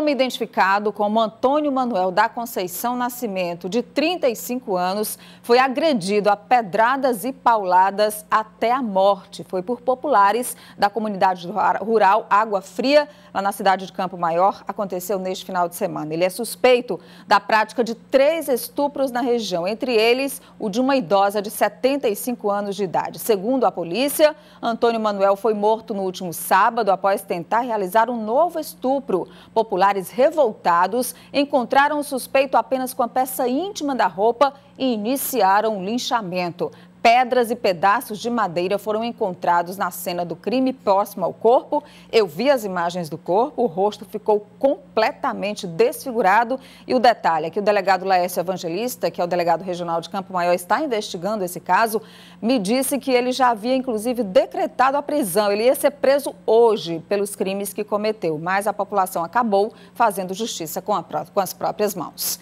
Homem identificado como Antônio Manuel da Conceição Nascimento, de 35 anos, foi agredido a pedradas e pauladas até a morte. Foi por populares da comunidade rural Água Fria, lá na cidade de Campo Maior, aconteceu neste final de semana. Ele é suspeito da prática de três estupros na região, entre eles o de uma idosa de 75 anos de idade. Segundo a polícia, Antônio Manuel foi morto no último sábado após tentar realizar um novo estupro. Popular Militares revoltados encontraram o suspeito apenas com a peça íntima da roupa e iniciaram o linchamento. Pedras e pedaços de madeira foram encontrados na cena do crime próximo ao corpo. Eu vi as imagens do corpo, o rosto ficou completamente desfigurado. E o detalhe é que o delegado Laércio Evangelista, que é o delegado regional de Campo Maior, está investigando esse caso, me disse que ele já havia, inclusive, decretado a prisão. Ele ia ser preso hoje pelos crimes que cometeu, mas a população acabou fazendo justiça com, a, com as próprias mãos.